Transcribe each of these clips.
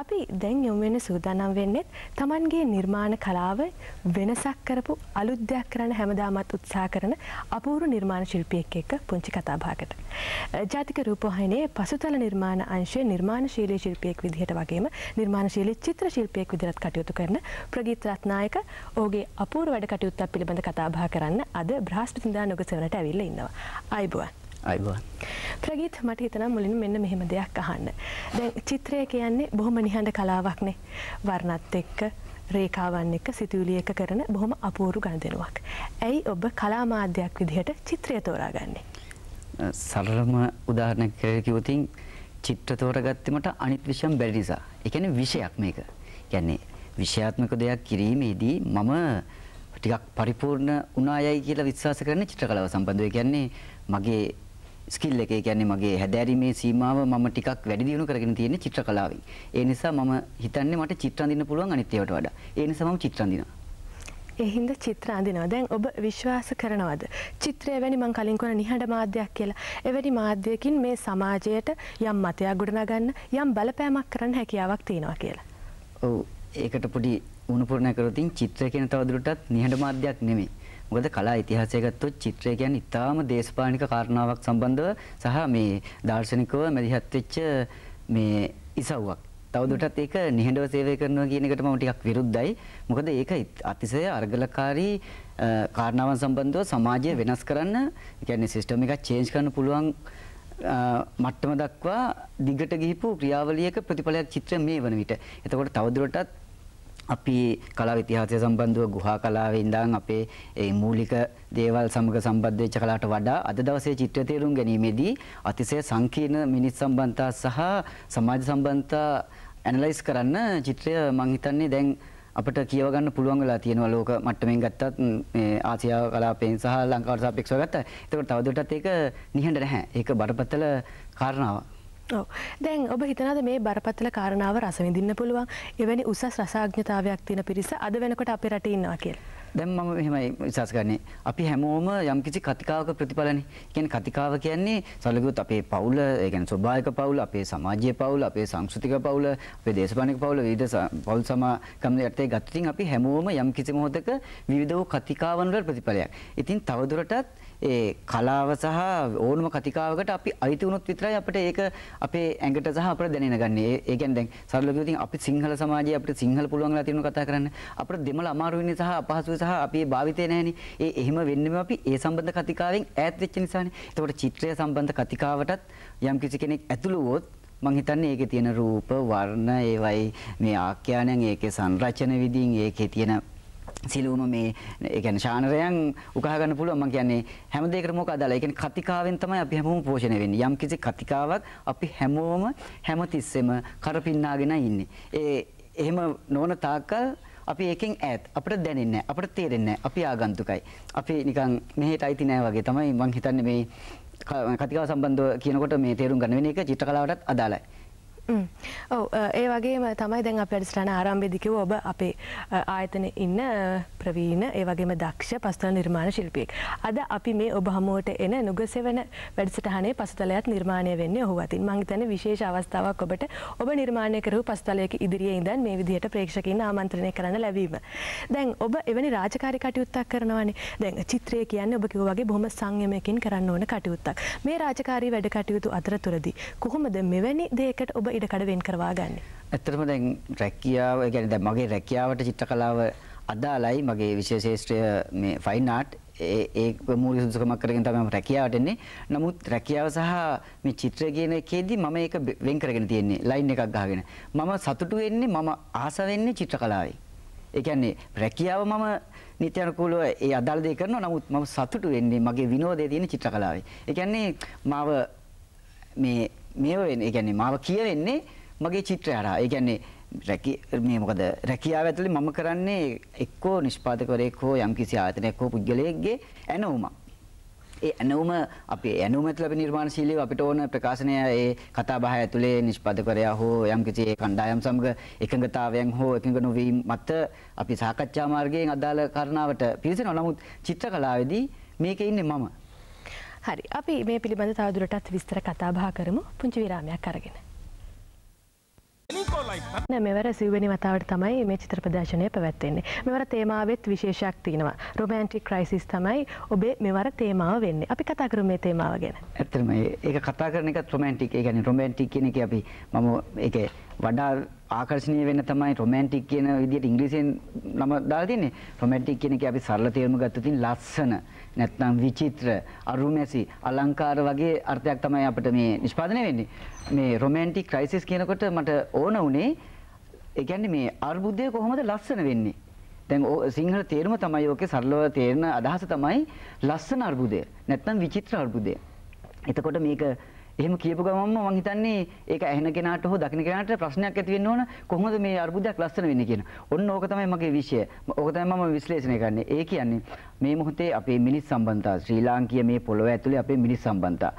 අපි දැන් යොමු වෙන සූදානම් වෙන්නේත් Tamanගේ නිර්මාණ කලාව වෙනසක් කරපු අලුත් දෙයක් කරන්න හැමදාමත් උත්සාහ කරන අපූර්ව නිර්මාණ ශිල්පියෙක් එක්ක පුංචි කතාබහකට. ජාතික රූපවාහිනියේ පසුතල නිර්මාණ අංශයේ නිර්මාණශීලී ශිල්පියෙක් විදිහට වගේම නිර්මාණශීලී චිත්‍ර ශිල්පියෙක් විදිහට කටයුතු කරන ප්‍රගීත් රත්නායක ඔහුගේ අපූර්ව වැඩ කටයුත්තක් පිළිබඳ කතාබහ කරන්න අද බ්‍රහස්පතින්දා නුගසවනට ඇවිල්ලා ඉන්නවා. ආයිබුවන්. අයිබෝන්. ප්‍රගීත් මට හිතනම් මුලින් මෙන්න මෙහෙම දෙයක් අහන්න. දැන් චිත්‍රය කියන්නේ බොහොම නිහඬ කලාවක්නේ. වර්ණත් එක්ක රේකාවන් එක්ක සිතුවිලි එක කරන බොහොම අපූරු ගනුදෙනුවක්. ඇයි ඔබ කලා මාධ්‍යයක් විදිහට චිත්‍රය තෝරාගන්නේ? සරලම උදාහරණයක් කියලා කිව්වොතින් චිත්‍ර තෝරගත්තේ මට අනිත් විෂයන් බැරි නිසා. ඒ කියන්නේ විෂයක් මේක. කියන්නේ විෂයාත්මක දෙයක් කිරීමේදී මම ටිකක් පරිපූර්ණ වුණායයි කියලා විශ්වාස කරන චිත්‍ර කලාව සම්බන්ධව. ඒ කියන්නේ මගේ ස්කිල් එක කියන්නේ මගේ හැදෑරීමේ සීමාව මම ටිකක් වැඩි දියුණු කරගෙන තියෙන චිත්‍ර කලාවෙන්. ඒ නිසා මම හිතන්නේ මට චිත්‍ර අඳින්න පුළුවන් අනිත් ඒවට වඩා. ඒ නිසා මම චිත්‍ර අඳිනවා. ඒ හින්දා චිත්‍ර අඳිනවා. දැන් ඔබ විශ්වාස කරනවද? චිත්‍රය වැනි මං කලින් කරන නිහඬ මාධ්‍යයක් කියලා. එවැනි මාධ්‍යයකින් මේ සමාජයට යම් මතයක් ගොඩනගන්න, යම් බලපෑමක් කරන්න හැකියාවක් තියෙනවා කියලා. ඔව්. ඒකට පොඩි උණුපුරණ කරොතින් චිත්‍රය කියන තවදුරටත් නිහඬ මාධ්‍යයක් නෙමෙයි. මොකද කලා ඉතිහාසය ගත්තොත් චිත්‍රය කියන්නේ ඉතාම දේශපාලනික කාරණාවක් සම්බන්ධව සහ මේ දාර්ශනිකව මැදිහත් වෙච්ච මේ ඉසව්වක්. තවදුරටත් ඒක නිහඬව සේවය කරනවා කියන එකට මම ටිකක් විරුද්ධයි. මොකද ඒක අතිශය අර්ගලකාරී කාරණාවන් සම්බන්ධව සමාජය වෙනස් කරන්න, ඒ කියන්නේ සිස්ටම් එකක් චේන්ජ් කරන්න පුළුවන් මට්ටම දක්වා දිගට ගිහිපු ක්‍රියාවලියක ප්‍රතිඵලයක් චිත්‍රය මේ වන විට. එතකොට තවදුරටත් අපි කලාව ඉතිහාසය සම්බන්ධව ගුහා කලාවේ ඉඳන් අපේ ඒ මූලික දේවල් සමග සම්බන්ධ වෙච්ච කලාවට වඩා අද දවසේ චිත්‍ර තේරුම් ගැනීමේදී අතිශය සංකීර්ණ මිනිස් සම්බන්ධතා සහ සමාජ සම්බන්ධතා ඇනලයිස් කරන්න චිත්‍රය මං හිතන්නේ දැන් අපට කියව ගන්න පුළුවන් වෙලා තියෙනවා ලෝක මට්ටමින් ගත්තත් මේ ආසියාව කලාපයෙන් සහ ලංකාවට සාපේක්ෂව ගත්තා. ඒකට තවදුරටත් ඒක නිහඬ නැහැ. ඒක බරපතල කාරණාවක්. දැන් ඔබ හිතනද මේ බරපතල කාරණාව රසවිඳන්න පුළුවන් එවැනි උසස් රසාඥතාවයක් තින පිරිස අද වෙනකොට අපි රට ඉන්නවා කියල. දැම් මම මෙහමයි විශස් කරන්නේ අපි හැමෝම යම්කිසි කතිකාවක ප්‍රතිඵලන කියන කතිකාව කියන්නේ සලකුත් අපේ පවුල ඒගැන ස්වභායක පවුල අපේ සමාජය පවුල අපේ සංස්ෘතික පවුල අපේ දේශපානක පවුල විට පවල් සමාකම යටතේ ගත්තින් අපි හැමෝම යම්කිසි මොහොතක විවිධ වූ කතිකාවන්වල ප්‍රතිඵලයක්. ඉතින් තවදුරටත් ඒ කලාව සහ ඕනම කතිකාවකට අපි අයිති වුණොත් විතරයි අපිට ඒක අපේ ඇඟට සහ අපිට දැනෙන ගන්නේ. ඒ කියන්නේ දැන් සරලව කිව්වොත් අපි සිංහල සමාජයේ අපිට සිංහල පුළුවන් වෙලා තියෙනවා කතා කරන්න. අපිට දෙමළ අමාරු වෙන්නේ සහ අපහසුයි සහ අපි ඒ භාවිතේ නැහෙනේ. ඒ එහෙම වෙන්නම අපි ඒ සම්බන්ධ කතිකාවෙන් ඈත් වෙච්ච නිසානේ. ඒතකොට චිත්‍රය සම්බන්ධ කතිකාවටත් යම් කිසි කෙනෙක් ඇතුළු වුවොත් මං හිතන්නේ ඒකේ තියෙන රූප වර්ණ ඒවයි මේ ආඛ්‍යානයන් ඒකේ සංරචන විදිහින් ඒකේ තියෙන සිලුවම මේ ඒ කියන්නේ ශානරයන් උකහා ගන්න පුළුවන් මම කියන්නේ හැම දෙයකටම මොකද අදාළ. ඒ කියන්නේ කතිකාවෙන් තමයි අපි හැමෝම පෝෂණය වෙන්නේ. යම් කිසි කතිකාවක් අපි හැමෝම හැමතිස්සෙම කරපින්නාගෙන ඉන්නේ. ඒ එහෙම නොවන තාක්කල් අපි ඒකෙන් ඈත් අපිට දැනෙන්නේ නැහැ. අපිට තේරෙන්නේ නැහැ. අපි ආගන්තුකයි. අපි නිකන් මෙහෙට අයිති නැහැ වගේ තමයි මම හිතන්නේ මේ කතිකාව සම්බන්ධව කියනකොට මේ තේරුම් ගන්න වෙන එක චිත්‍ර කලාවටත් අදාළයි. ඔව ඒ වගේ තමයි දැන් අප අඩිස්ටාන ආරම්භෙදිකව ඔබ අපේ ආයතන ඉන්න ප්‍රවීණ ඒවගේම දක්ෂ පස්තල නිර්මාණ ශිල්පියෙක්. අද අපි මේ ඔබ හමුවට එන නුගසෙවන වැඩසටහනේ පසුතලයක් නිර්මාණය වෙන්න ඔහු අතින් මංහිතන විශේෂ අවස්ථාවක් ඔබට ඔබ නිර්මාණය කරහු පස්තලයක ඉදිරිිය ඉඳන් මේ විදිහට ප්‍රේක්ෂකින් ආමන්ත්‍රණය කරන්න ලැබීම. දැන් ඔබ එවැනි රාජකාරි කටයුත්තක් කරනවානේ දැන් චිත්‍රය කියන්න ඔබ කිවගේ බොහොම සංයමයකින් කරන්න ඕන කටයුත්තක්. මේ රාජකාරී වැඩ කටයුතු අතර තුරදි. කොහොමද මෙවැනි දේකට ඔබ ඉඩ කඩ වෙන් කරවා ගන්න. ඇත්තටම දැන් රැකියාව ගැන දැන් මගේ රැකියාවට චිත්‍ර කලාව අදාළයි මගේ විශේෂේෂ්ත්‍රය මේ ෆයින් ආට් ඒ මූලික සුදුසුකමක් කරගෙන තමයි මම රැකියාවට එන්නේ. නමුත් රැකියාව සහ මේ චිත්‍රය කියන එකේදී මම ඒක වෙන් කරගෙන තියෙන්නේ ලයින් එකක් ගහගෙන. මම සතුටු වෙන්නේ මම ආස වෙන්නේ චිත්‍ර කලාවේ. ඒ කියන්නේ රැකියාව මම නිත්‍යනුකූලව ඒ අදාළ දේ කරනවා. නමුත් මම සතුටු වෙන්නේ මගේ විනෝදය තියෙන චිත්‍ර කලාවේ. ඒ කියන්නේ මාව මේ මේ වෙන්නේ. ඒ කියන්නේ මාව කියවෙන්නේ මගේ චිත්‍රය හරහා. ඒ කියන්නේ රැකි මේ මොකද රැකියාව ඇතුලේ මම කරන්නේ එක්කෝ නිෂ්පාදකවරයෙක් හෝ යම්කිසි ආයතනයක් හෝ පුද්ගලයෙක්ගේ ඇනවුමක්. ඒ ඇනවුම අපි ඇනවුම ඇතුළේ අපි නිර්මාණශීලීව අපිට ඕන ප්‍රකාශනය ඒ කතා බහ ඇතුලේ නිෂ්පාදකවරයා හෝ යම්කිසි කණ්ඩායම් සමග එකඟතාවයෙන් හෝ එකඟ නොවීම මත අපි සාකච්ඡා මාර්ගයෙන් අදාළ කරනවට පිවිසෙනවා. නමුත් චිත්‍ර කලාවේදී මේකේ ඉන්නේ මම. හරි අපි මේ පිළිබඳ තවදුරටත් විස්තර කතාබා කරමු පුංචි විරාමයක් අරගෙන. මෙවර සිවනි වතාවට තමයි මේ චිත්‍ර ප්‍රදර්ශනය පැවැත්වෙන්නේ මෙවර තේමාවත් විශේෂයක් තියෙනවා රොමන්ටික් ක්‍රයිසිස් තමයි ඔබේ මෙවර තේමාව වෙන්න අපි කතාකරු මේ තේමාව ගැන ඇතම ඒ කතා කරනක රොමන්ටික් ගැන රොමන්ටික් කියන එක අපි මම එක වඩා ආකර්ශණය වෙන්න තමයි රොමැන්ටික් කියන විදිහට ඉංග්‍රීසියෙන් නම දාලා තින්නේ. රොමැන්ටික් කියන එක අපි සරල තේරුම ගත්තොත් ලස්සන, නැත්නම් විචිත්‍ර, අරුමැසි, අලංකාර වගේ අර්ථයක් තමයි අපිට මේ නිෂ්පාදනය වෙන්නේ. මේ රොමැන්ටික් ක්‍රයිසිස් කියනකොට මට ඕන උනේ ඒ කියන්නේ මේ අර්බුදය කොහොමද ලස්සන වෙන්නේ? දැන් සිංහල තේරුම තමයි ඕකේ සරලව තේරෙන අදහස තමයි ලස්සන අර්බුදය, නැත්නම් විචිත්‍ර අර්බුදය. එතකොට මේක එහෙම කියපු ගමන්ම මම හිතන්නේ ඒක ඇහෙන කෙනාට හෝ දකින කෙනාට ප්‍රශ්නයක් ඇති වෙන්න ඕන කොහොමද මේ අර්බුදයක් ලස්සන වෙන්නේ කියන. ඔන්න ඕක තමයි මගේ විෂය. ඕක තමයි මම විශ්ලේෂණය කරන්නේ. ඒ කියන්නේ මේ මොහොතේ අපේ මිනිස් සම්බන්ධතා ශ්‍රී ලාංකීය මේ පොළොව ඇතුලේ අපේ මිනිස් සම්බන්ධතා.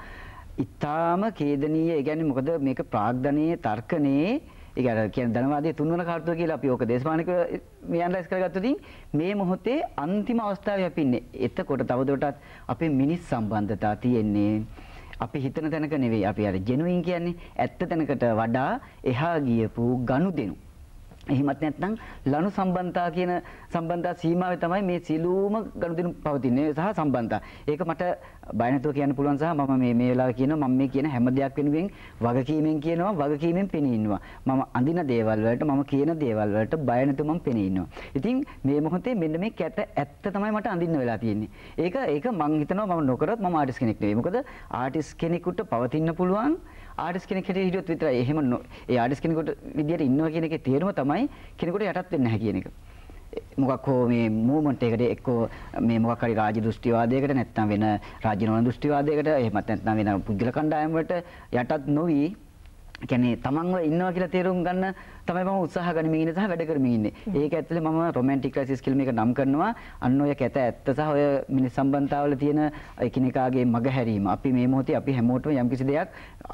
ඉතාම ඛේදනීය. ඒ කියන්නේ මොකද මේක ප්‍රාග්ධනීය තර්කණේ ඒ කියන්නේ කියන ධනවාදී තුන්වන කාර්තුව කියලා අපි ඕක දේශපාලනික මේ ඇනලයිස් කරගත්තොතින් මේ මොහොතේ අන්තිම අවස්ථාවේ අපි ඉන්නේ. එතකොට තවදුරටත් අපේ මිනිස් සම්බන්ධතා තියෙන්නේ අපි හිතන තැනක නෙවෙයි අපි අර ජෙනුයින් කියන්නේ ඇත්ත තැනකට වඩා එහා ගියපු ගනුදෙනු එහෙමත් නැත්නම් ලනු සම්බන්තා කියන සම්බන්තා සීමාවේ තමයි මේ සිළුම ගනුදෙනු පවතින්නේ සහ සම්බන්තා. ඒක මට බය නැතුව කියන්න පුළුවන් සහ මම මේ මේ වෙලාවේ කියනවා මම මේ කියන හැම දෙයක් වෙනුවෙන් වගකීමෙන් කියනවා වගකීමෙන් පෙනී ඉන්නවා. මම අඳින දේවල් වලට මම කියන දේවල් වලට බය නැතුව මම පෙනී ඉන්නවා. ඉතින් මේ මොහොතේ මෙන්න මේ කැත ඇත්ත තමයි මට අඳින්න වෙලා තියෙන්නේ. ඒක ඒක මම හිතනවා මම නොකරත් මම ආටිස්ට් කෙනෙක් නෙවෙයි. මොකද ආටිස්ට් කෙනෙකුට පවතින්න පුළුවන් ආටිස් කෙනෙක් හැටියට හිටියොත් විතරයි. එහෙම ඒ ආටිස් කෙනෙකුට විදියට ඉන්නවා කියන එකේ තේරුම තමයි කෙනෙකුට යටත් වෙන්න නැහැ කියන එක. මොකක් හෝ මේ මූවමන්ට් එකකට එක්කෝ මේ මොකක් හරි රාජ්‍ය දෘෂ්ටිවාදයකට නැත්නම් වෙන රාජ්‍ය නොවන දෘෂ්ටිවාදයකට එහෙමත් නැත්නම් වෙන පුද්ගල කණ්ඩායම් වලට යටත් නොවි කියන්නේ තමන්ව ඉන්නවා කියලා තේරුම් ගන්න තමයි මම උත්සාහ ගනිමින් ඉන්නේ සහ වැඩ කරමින් ඉන්නේ. ඒක ඇතුලේ මම romantic crisis කියලා මේක නම් කරනවා. අන්න ඔය කැත ඇත්ත සහ ඔය මිනිස් සම්බන්ධතාවල තියෙන එකිනෙකාගේ මගහැරීම. අපි මේ මොහොතේ අපි හැමෝටම යම්කිසි දෙයක්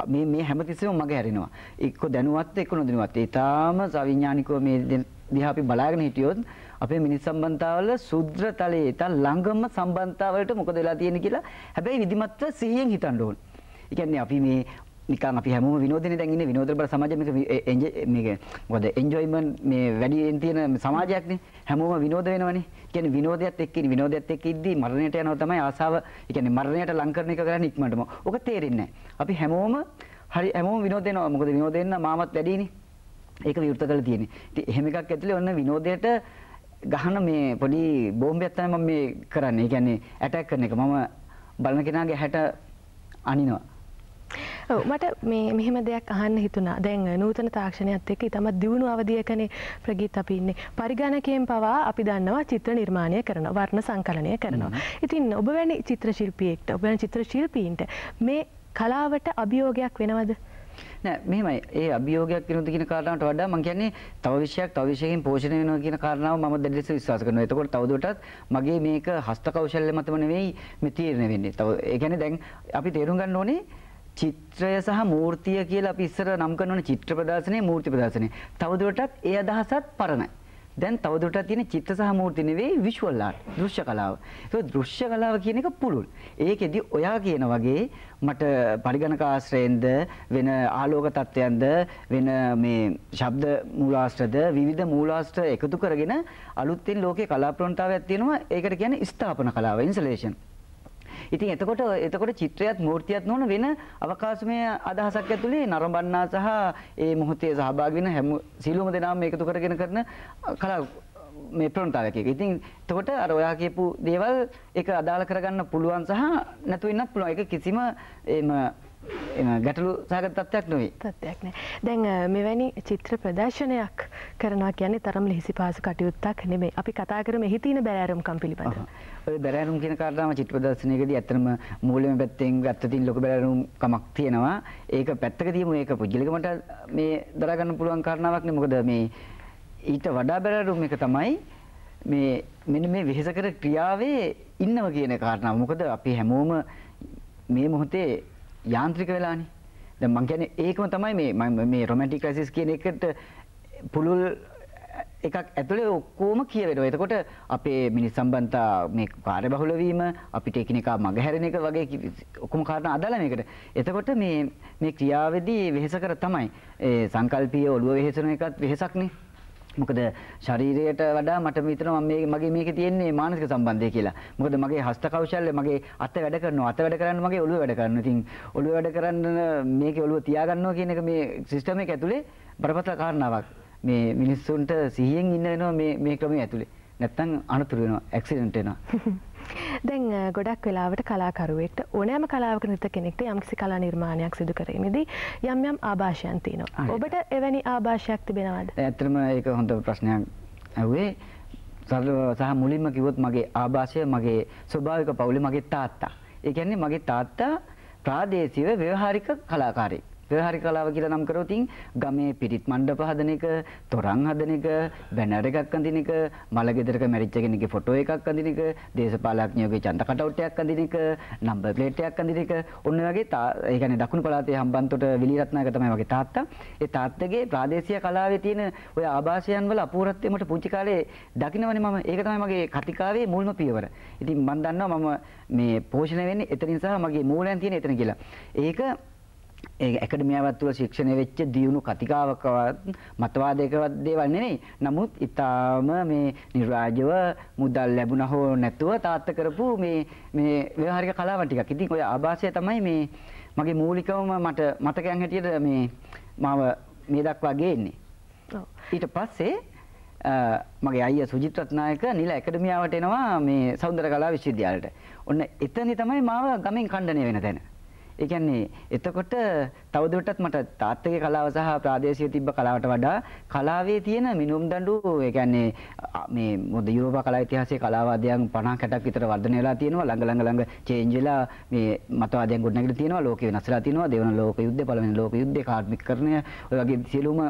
මේ මේ හැමතිස්සෙම මගහැරිනවා. එක්ක දැනුවත් එක්ක නොදැනුවත්. ඒ තාම සවිඥානිකව මේ දිහා අපි බලාගෙන හිටියොත් අපේ මිනිස් සම්බන්ධතාවල සුද්‍ර තලයේ ඉතින් ළඟම සම්බන්ධතාවලට මොකද වෙලා තියෙන්නේ කියලා හැබැයි විධිමත්ව සිහියෙන් හිතන්න ඕන. ඒ කියන්නේ අපි මේ නිකන් අපි හැමෝම විනෝදනේ දැන් ඉන්නේ විනෝද බල සමාජය මේක මේක මොකද එන්ජොයිමන්ට් මේ වැඩියෙන් තියෙන සමාජයක්නේ හැමෝම විනෝද වෙනවනේ. කියන්නේ විනෝදයත් එක්ක ඉන්නේ විනෝදයත් එක්ක ඉද්දී මරණයට යනවා තමයි ආසාව. ඒ කියන්නේ මරණයට ලං කරන එක කරන්නේ ඉක්මනටම. ඕක තේරෙන්නේ නැහැ. අපි හැමෝම හරි හැමෝම විනෝද වෙනවා. මොකද විනෝද වෙන්න මාමත් වැඩිනේ. ඒක විවෘත කරලා තියෙන්නේ. ඉතින් එහෙම එකක් ඇතුලේ ඔන්න විනෝදයට ගහන මේ පොඩි බෝම්බයක් තමයි මම මේ කරන්නේ. ඒ කියන්නේ ඇටැක් කරන එක. මම බලන කෙනාගේ හැට අනිනවා. මට මේ මෙහෙම දෙයක් අහන්න හිතුනා දැන් නූතන තාක්ෂණයත් එක්ක ඉතමත් දියුණු අවධියකනේ ප්‍රගීත් අපි ඉන්නේ පරිගණකයෙන් පවා අපි දන්නවා චිත්‍ර නිර්මාණය කරන වර්ණ සංකලනය කරනවා ඉතින් ඔබ වැනි චිත්‍ර ශිල්පියෙක්ට ඔබ වැනි චිත්‍ර ශිල්පීන්ට මේ කලාවට අභියෝගයක් වෙනවද නෑ මෙහෙමයි ඒ අභියෝගයක් වෙනවද කියන කාරණාවට වඩා මම කියන්නේ තව විශයක් තව විශයකින් පෝෂණය වෙනවා කියන කාරණාව මම දැඩි ලෙස විශ්වාස කරනවා. එතකොට තවදුරටත් මගේ මේක හස්ත කෞශල්‍ය මතම නෙවෙයි මේ තීරණය වෙන්නේ. තව ඒ කියන්නේ දැන් අපි තේරුම් ගන්න ඕනේ චිත්‍රය සහ මූර්තිය කියලා අපි ඉස්සර නම් කරන චිත්‍ර ප්‍රදර්ශනය මූර්ති ප්‍රදර්ශනය. තවදුරටත් ඒ අදහසත් පරණයි. දැන් තවදුරටත් තියෙන චිත්‍ර සහ මූර්ති නෙවෙයි විෂුවල් ආර්ට් දෘශ්‍ය කලාව. ඒක දෘශ්‍ය කලාව කියන එක පුළුල්. ඒකෙදි ඔයා කියන වගේ මට පරිගණක ආශ්‍රයෙන්ද වෙන ආලෝක තත්ත්වයන්ද වෙන මේ ශබ්ද මූලාශ්‍රද විවිධ මූලාශ්‍ර එකතු කරගෙන අලුත්ෙන් ලෝකේ කලා ප්‍රවණතාවයක් තියෙනවා. ඒකට කියන්නේ ස්ථාපන කලාව ඉන්සලේෂන්. ඉතින් එතකොට එතකොට චිත්‍රයත් මූර්තියත් නොවන වෙන අවකාශමය අදහසක් ඇතුලේ නරඹන්නා සහ ඒ මොහොතේ සහභාගී වෙන හැම සියලුම දෙනාම එකතු කරගෙන කරන කලා මේ ප්‍රවණතාවයක් එක. ඉතින් එතකොට අර ඔයා කියපු දේවල් ඒක අදාළ කරගන්න පුළුවන් සහ නැතු වෙන්නත් පුළුවන්. ඒක කිසිම එම ගැටලු සහගත තත්ත්වයක් නොවේ. තත්ත්වයක් නෑ. දැන් මෙවැනි චිත්‍ර ප්‍රදර්ශනයක් කරනවා කියන්නේ තරම් ලිහිසි පාසු කටයුත්තක් නෙමෙයි. අපි කතා කරමු එහි තියෙන බැලෑරුම්කම් පිළිබඳව. ඔය බැලෑරුම් කියන කාරණාව චිත්‍ර ප්‍රදර්ශනයේදී ඇත්තම මූලික පැත්තෙන් ගත්ත තියෙන ලොකු බැලෑරුම්කමක් තියෙනවා. ඒක පැත්තක තියමු ඒක පුජ්‍යලිකමට මේ දරා ගන්න පුළුවන් කාරණාවක් නේ. මොකද මේ ඊට වඩා බැලෑරුම් එක තමයි මේ මෙන්න මේ වෙහෙසකර ක්‍රියාවේ ඉන්නව කියන කාරණාව. මොකද අපි හැමෝම මේ මොහොතේ යාන්ත්‍රික වෙලානේ. දැන් මං කියන්නේ ඒකම තමයි මේ මේ රොමැන්ටික් ක්‍රයිසිස් කියන එකට පුළුල් එකක් ඇතුලේ ඔක්කොම කියවෙනවා. එතකොට අපේ මිනිස් සම්බන්ධතා මේ කාර්යබහුල වීම, අපිට එකිනෙකා මගහැරෙන එක වගේ ඔක්කොම කාරණා අදාළ මේකට. එතකොට මේ මේ ක්‍රියාවේදී වෙහෙස කර තමයි ඒ සංකල්පීය ඔළුව වෙහෙසන එකත් වෙහෙසක්නේ. මොකද ශරීරයට වඩා මට හිතෙනවා මම මගේ මේකේ තියෙන්නේ මානසික සම්බන්ධය කියලා. මොකද මගේ හස්ත කෞශල්‍ය මගේ අත වැඩ කරනවා. අත වැඩ කරන්න මගේ ඔළුව වැඩ කරනවා. ඉතින් ඔළුව වැඩ කරන්න මේකේ ඔළුව තියාගන්නවා කියන එක මේ සිස්ටම් එක ඇතුලේ බරපතල කාරණාවක්. මේ මිනිස්සුන්ට සිහියෙන් ඉන්න වෙනවා මේ මේ ක්‍රමයේ ඇතුලේ. නැත්තම් අනතුරු වෙනවා, ඇක්සිඩන්ට් වෙනවා. දැන් ගොඩක් වෙලාවට කලාකරුවෙක්ට ඕනෑම කලාවක නිත කෙනෙක්ට යම්කිසි කලා නිර්මාණයක් සිදු කිරීමේදී යම් යම් ආභාෂයන් තියෙනවා. ඔබට එවැනි ආභාෂයක් තිබෙනවද? ඇත්තටම ඒක හොඳ ප්‍රශ්නයක් ඇහුවේ. සරලව සහ මුලින්ම කිව්වොත් මගේ ආభాෂය මගේ ස්වභාවික පවුලේ මගේ තාත්තා. ඒ කියන්නේ මගේ තාත්තා ප්‍රාදේශීය ව්‍යවහාරික කලාකාරයෙක්. හරි කලාව කියලා නම් කරොත් ගමේ පිරිත් මණ්ඩප හදන එක, තොරන් හදන එක, බැනර් එකක් අඳින එක, මල ගෙදරක මැරිච්ච කෙනෙක්ගේ ෆොටෝ එකක් අඳින එක, දේශපාලඥයෝගේ චන්ද කටවුට් එකක් අඳින එක, නම්බර් ප්ලේට් එකක් අඳින එක, ඔන්න වගේ ඒ කියන්නේ දකුණු පළාතේ හම්බන්තොට විලිරත්නායක තමයි මගේ තාත්තා. ඒ තාත්තගේ ප්‍රාදේශීය කලාවේ තියෙන ওই ආభాෂයන් වල අපූර්වත්වය මට පුංචි කාලේ දකින්නවනේ මම. ඒක තමයි මගේ කතිකාවේ මුල්ම පියවර. ඉතින් මම දන්නවා මම මේ පෝෂණය වෙන්නේ එතනින් සහ මගේ මූලයන් තියෙන එතන කියලා. ඒක ඒ ඇකඩමියාවත් තුළ ශික්ෂණය වෙච්ච දියුණු කතිකාවකවත් මතවාදයකවත් දේවල් නෙවෙයි. නමුත් ඊටාම මේ නිර්වාජව මුදල් ලැබුණා හෝ නැතුව තාත්ත කරපු මේ මේ ව්‍යවහාරික කලාවන් ටිකක්. ඉතින් ඔය ආభాසය තමයි මේ මගේ මූලිකවම මට මතකයන් හැටියට මේ මාව මේ දක්වා ගේන්නේ. ඊට පස්සේ මගේ අයියා සුජිත් රත්නායක නිල ඇකඩමියාවට එනවා මේ සෞන්දර්ය කලා විශ්වවිද්‍යාලයට. ඔන්න එතනදි තමයි මාව ගමෙන් ඛණ්ඩණය වෙන තැන. ඒ කියන්නේ එතකොට තවදුරටත් මට තාත්තගේ කලාව සහ ප්‍රාදේශීය තිබ්බ කලාවට වඩා කලාවේ තියෙන මිනුම් දඬු ඒ කියන්නේ මේ මොකද යුරෝප කලා ඉතිහාසයේ කලාවාදයන් 50 60ක් විතර වර්ධනය වෙලා තියෙනවා ළඟ ළඟ ළඟ චේන්ජ් වෙලා මේ මතවාදයන් ගොඩනැගිලා තියෙනවා ලෝකේ වෙනස් වෙලා තියෙනවා දෙවන ලෝක යුද්ධය පළවෙනි ලෝක යුද්ධය කාර්මිකකරණය ඔය වගේ සියලුම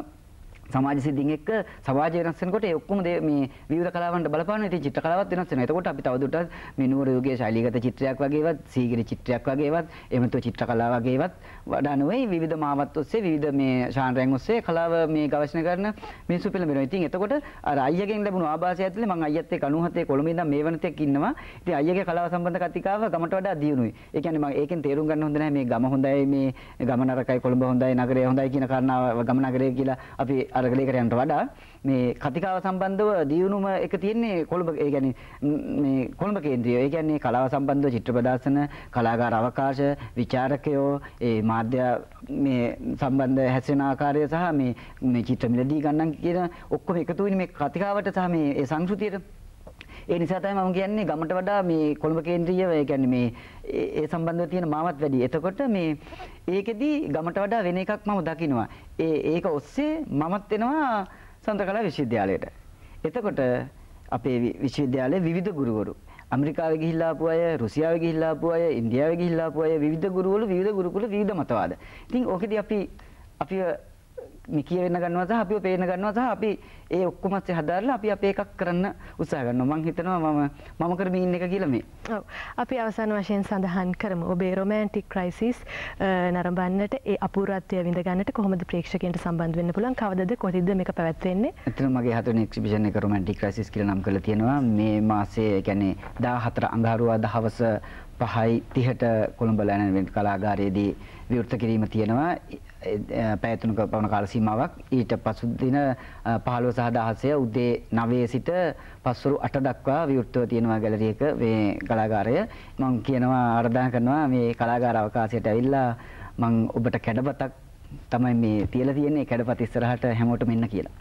සමාජ සිද්ධීන් එක්ක සමාජය වෙනස් වෙනකොට ඒ ඔක්කොම දේ මේ විවිධ කලාවන්ට බලපාන ඉතින් චිත්‍ර කලාවත් වෙනස් වෙනවා. එතකොට අපි තවදුරටත් මේ නුවර යුගයේ ශෛලීගත චිත්‍රයක් වගේවත්, සීගිරි චිත්‍රයක් වගේවත්, එහෙම නැත්නම් චිත්‍ර කලාව වගේවත් වඩා නොවේ විවිධ මාවත් ඔස්සේ විවිධ මේ ශාන්රයන් ඔස්සේ කලාව මේ ගවේෂණ කරන මිනිස්සු පෙළඹෙනවා. ඉතින් එතකොට අර අයියගෙන් ලැබුණු ආభాසය ඇතුලේ මම අයියත් එක්ක 97 කොළඹ ඉඳන් මේ වෙනතෙක් ඉන්නවා. ඉතින් අයියගේ කලාව සම්බන්ධ කතිකාව ගමට වඩා දියුණුයි. ඒ කියන්නේ මම ඒකෙන් තේරුම් ගන්න හොඳ නැහැ මේ ගම හොඳයි මේ ගම නරකයි කොළඹ හොඳයි නගරය හොඳයි කියන කාරණාව ගම නගරය කියලා අපි අර අරග දෙකරයන්ට වඩා මේ කතිකාව සම්බන්ධව දියුණුම එක තියෙන්නේ කොළඹ ඒ කියන්නේ මේ කොළඹ කේන්ද්‍රය. ඒ කියන්නේ කලාව සම්බන්ධව චිත්‍ර ප්‍රදර්ශන, කලාකාර අවකාශ, විචාරකයෝ, ඒ මාධ්‍ය මේ සම්බන්ධ හැසිරෙන ආකාරය සහ මේ මේ චිත්‍ර මිලදී ගන්නම් කියන ඔක්කොම එකතු වෙන්නේ මේ කතිකාවට සහ මේ ඒ සංස්කෘතියට. ඒ නිසා තමයි මම කියන්නේ ගමට වඩා මේ කොළඹ කේන්ද්‍රීය ඒ කියන්නේ මේ ඒ සම්බන්ධව තියෙන මාවත් වැඩි. එතකොට මේ ඒකෙදි ගමට වඩා වෙන එකක් මම දකිනවා. ඒ ඒක ඔස්සේ මමත් එනවා සඳකලා විශ්වවිද්‍යාලයට. එතකොට අපේ විශ්වවිද්‍යාලයේ විවිධ ගුරුවරු ඇමරිකාවේ ගිහිල්ලා ආපු අය, රුසියාවේ ගිහිල්ලා ආපු අය, ඉන්දියාවේ ගිහිල්ලා ආපු අය විවිධ ගුරුවරු විවිධ ගුරුකුල විවිධ මතවාද. ඉතින් ඕකෙදි අපි අපි කියවෙන්න ගන්නවා සහ අපිව පේන ගන්නවා සහ අපි ඒ ඔක්කොම ඇස්සේ හදාarලා අපි අපේ එකක් කරන්න උත්සාහ කරනවා මම හිතනවා මම මම කරමින් ඉන්න එක කියලා මේ ඔව් අපි අවසාන වශයෙන් සඳහන් කරමු ඔබේ රොමැන්ටික් ක්‍රයිසිස් නරඹන්නට ඒ අපූර්වත්වය විඳ ගන්නට කොහොමද ප්‍රේක්ෂකයන්ට සම්බන්ධ වෙන්න පුළුවන් කවදද කොහොමද මේක පැවැත්වෙන්නේ එතන මගේ හතුන එක්සිබිෂන් එක රොමැන්ටික් ක්‍රයිසිස් කියලා නම් කරලා තියෙනවා මේ මාසේ ඒ කියන්නේ 14 අඟහරුවා දහවස පහයි තිහට කොළඹ ලැනවෙන් කලාගාරයේදී විවෘත කිරීම තියෙනවා පැතුනක පවන කාල සීමාවක් ඊට පසු දින පහලෝ සහදාහසය උදේ නවේ සිට පස්සුරු අට දක්වා විවෘත්තව තියෙනවා ගැලරියක මේ කලාගාරය මං කියනවා අර්ධා කරනවා මේ කලාගාර අවකාශයට ඇවිල්ලා මං ඔබට කැඩපතක් තමයි මේ තියලා තියෙන්නේ කැඩපත ඉස්සරහට හැමෝටම එන්න කියලා.